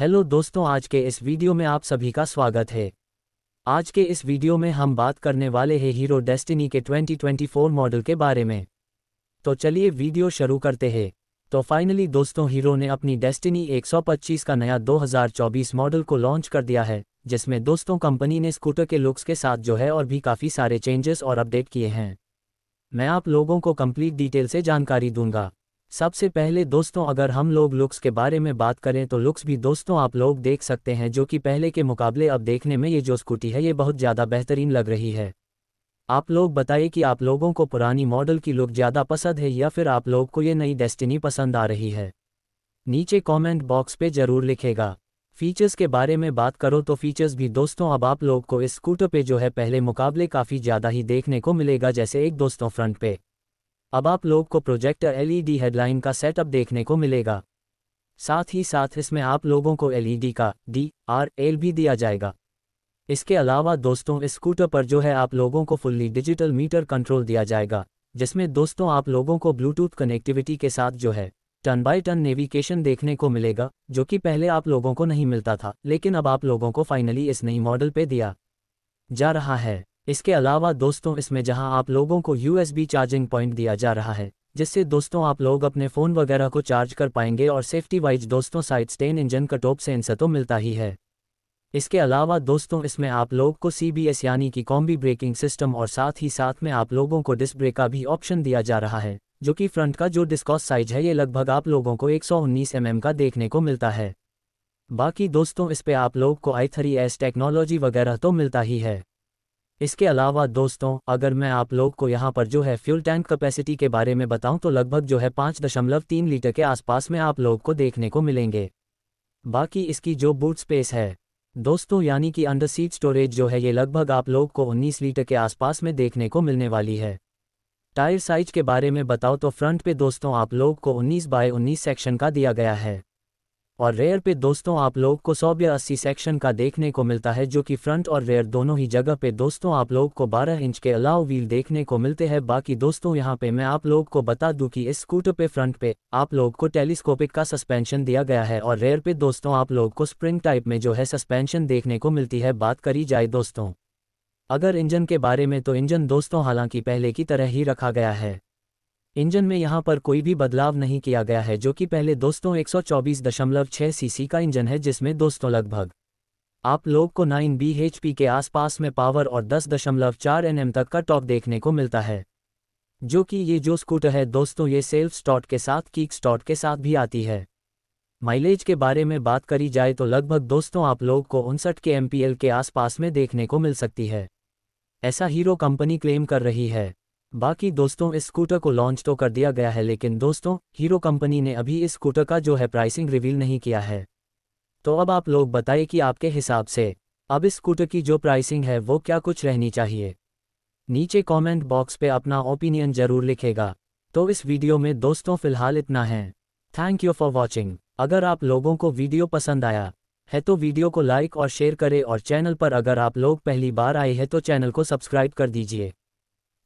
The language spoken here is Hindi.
हेलो दोस्तों आज के इस वीडियो में आप सभी का स्वागत है आज के इस वीडियो में हम बात करने वाले हैं हीरो डेस्टिनी के 2024 मॉडल के बारे में तो चलिए वीडियो शुरू करते हैं तो फाइनली दोस्तों हीरो ने अपनी डेस्टिनी 125 का नया 2024 मॉडल को लॉन्च कर दिया है जिसमें दोस्तों कंपनी ने स्कूटर के लुक्स के साथ जो है और भी काफ़ी सारे चेंजेस और अपडेट किए हैं मैं आप लोगों को कंप्लीट डिटेल से जानकारी दूंगा सबसे पहले दोस्तों अगर हम लोग लुक्स के बारे में बात करें तो लुक्स भी दोस्तों आप लोग देख सकते हैं जो कि पहले के मुकाबले अब देखने में ये जो स्कूटी है ये बहुत ज़्यादा बेहतरीन लग रही है आप लोग बताइए कि आप लोगों को पुरानी मॉडल की लुक ज़्यादा पसंद है या फिर आप लोग को ये नई डेस्टिनी पसंद आ रही है नीचे कॉमेंट बॉक्स पर ज़रूर लिखेगा फीचर्स के बारे में बात करो तो फीचर्स भी दोस्तों अब आप लोग को इस स्कूटर पे जो है पहले मुकाबले काफ़ी ज़्यादा ही देखने को मिलेगा जैसे एक दोस्तों फ्रंट पे अब आप लोग को प्रोजेक्टर एलईडी हेडलाइन का सेटअप देखने को मिलेगा साथ ही साथ इसमें आप लोगों को एलईडी का डी आर एल भी दिया जाएगा इसके अलावा दोस्तों इस स्कूटर पर जो है आप लोगों को फुल्ली डिजिटल मीटर कंट्रोल दिया जाएगा जिसमें दोस्तों आप लोगों को ब्लूटूथ कनेक्टिविटी के साथ जो है टर्न बाय टर्न नेविगेशन देखने को मिलेगा जो कि पहले आप लोगों को नहीं मिलता था लेकिन अब आप लोगों को फाइनली इस नई मॉडल पे दिया जा रहा है इसके अलावा दोस्तों इसमें जहां आप लोगों को यूएसबी चार्जिंग पॉइंट दिया जा रहा है जिससे दोस्तों आप लोग अपने फ़ोन वगैरह को चार्ज कर पाएंगे और सेफ्टी वाइज दोस्तों साइड स्टेन इंजन का टॉप इनसे तो मिलता ही है इसके अलावा दोस्तों इसमें आप लोग को सी यानी कि कॉम्बी ब्रेकिंग सिस्टम और साथ ही साथ में आप लोगों को डिस्क ब्रेक का भी ऑप्शन दिया जा रहा है जो कि फ्रंट का जो डिस्कॉस साइज है ये लगभग आप लोगों को 119 mm का देखने को मिलता है बाकी दोस्तों इस पे आप लोग को आई थ्री एस टेक्नोलॉजी वगैरह तो मिलता ही है इसके अलावा दोस्तों अगर मैं आप लोग को यहाँ पर जो है फ्यूल टैंक कैपेसिटी के बारे में बताऊँ तो लगभग जो है पाँच दशमलव तीन लीटर के आसपास में आप लोग को देखने को मिलेंगे बाकी इसकी जो बूट स्पेस है दोस्तों यानी कि अंडर सीट स्टोरेज जो है ये लगभग आप लोग को उन्नीस लीटर के आसपास में देखने को मिलने वाली है टायर साइज के बारे में बताओ तो फ्रंट पे दोस्तों आप लोग को 19 बाय 19 सेक्शन का दिया गया है और रेयर पे दोस्तों आप लोग को सौ या अस्सी सेक्शन का देखने को मिलता है जो कि फ्रंट और रेयर दोनों ही जगह पे दोस्तों आप लोग को 12 इंच के अलाव व्हील देखने को मिलते हैं बाकी दोस्तों यहाँ पे मैं आप लोग को बता दूं कि इस स्कूटर पे फ्रंट पे आप लोग को टेलीस्कोपिक का सस्पेंशन दिया गया है और रेयर पे दोस्तों आप लोग को स्प्रिंग टाइप में जो है सस्पेंशन देखने को मिलती है बात करी जाए दोस्तों अगर इंजन के बारे में तो इंजन दोस्तों हालांकि पहले की तरह ही रखा गया है इंजन में यहां पर कोई भी बदलाव नहीं किया गया है जो कि पहले दोस्तों 124.6 सीसी का इंजन है जिसमें दोस्तों लगभग आप लोग को 9 bhp के आसपास में पावर और 10.4 nm तक का टॉप देखने को मिलता है जो कि ये जो स्कूटर है दोस्तों ये सेल्फ स्टॉट के साथ कीक स्टॉट के साथ भी आती है माइलेज के बारे में बात करी जाए तो लगभग दोस्तों आप लोग को उनसठ के एम के आसपास में देखने को मिल सकती है ऐसा हीरो कंपनी क्लेम कर रही है बाकी दोस्तों इस स्कूटर को लॉन्च तो कर दिया गया है लेकिन दोस्तों हीरो कंपनी ने अभी इस स्कूटर का जो है प्राइसिंग रिवील नहीं किया है तो अब आप लोग बताइए कि आपके हिसाब से अब इस स्कूटर की जो प्राइसिंग है वो क्या कुछ रहनी चाहिए नीचे कमेंट बॉक्स पे अपना ओपिनियन जरूर लिखेगा तो इस वीडियो में दोस्तों फिलहाल इतना है थैंक यू फॉर वॉचिंग अगर आप लोगों को वीडियो पसंद आया है तो वीडियो को लाइक और शेयर करें और चैनल पर अगर आप लोग पहली बार आए हैं तो चैनल को सब्सक्राइब कर दीजिए